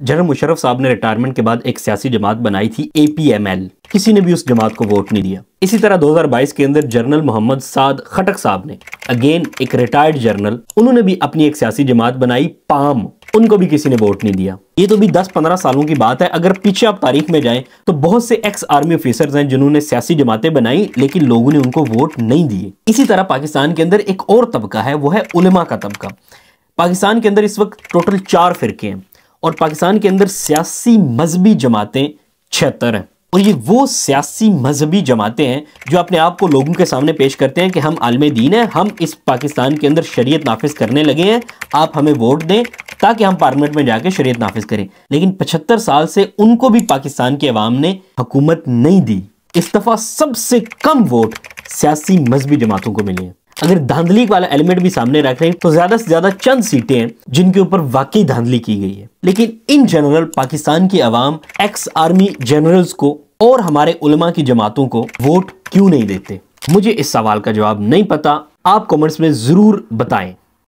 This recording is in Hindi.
जनरल मुशरफ साहब ने रिटायरमेंट के बाद एक सियासी जमात बनाई थी एपीएमएल किसी ने भी उस जमात को वोट नहीं दिया इसी तरह 2022 के अंदर जनरल मोहम्मद साद खटक साहब ने अगेन एक रिटायर्ड जनरल उन्होंने भी अपनी एक सियासी जमात बनाई पाम उनको भी किसी ने वोट नहीं दिया ये तो भी 10-15 सालों की बात है अगर पीछे आप तारीख में जाएं तो बहुत से एक्स आर्मी ऑफिसर्स हैं जिन्होंने सियासी जमातें बनाई लेकिन लोगों ने उनको वोट नहीं दिए इसी तरह पाकिस्तान के अंदर एक और तबका है वो है उलमा का तबका पाकिस्तान के अंदर इस वक्त टोटल चार फिरके हैं और पाकिस्तान के अंदर सियासी मजहबी जमातें छिहत्तर हैं और ये वो सियासी मजहबी जमातें हैं जो अपने आप को लोगों के सामने पेश करते हैं कि हम आलम दीन हैं हम इस पाकिस्तान के अंदर शरीय नाफिज करने लगे हैं आप हमें वोट दें ताकि हम पार्लियामेंट में जाके शरीय नाफिज करें लेकिन पचहत्तर साल से उनको भी पाकिस्तान के अवाम ने हुकूमत नहीं दी इस दफ़ा सबसे कम वोट सियासी मजहबी जमातों को मिली हैं अगर धांधली वाला एलिमेंट भी सामने रख रहे हैं तो ज्यादा से ज्यादा चंद सीटें हैं जिनके ऊपर वाकई धांधली की गई है लेकिन इन जनरल पाकिस्तान की आवाम एक्स आर्मी जनरल्स को और हमारे उलमा की जमातों को वोट क्यों नहीं देते मुझे इस सवाल का जवाब नहीं पता आप कमेंट्स में जरूर बताएं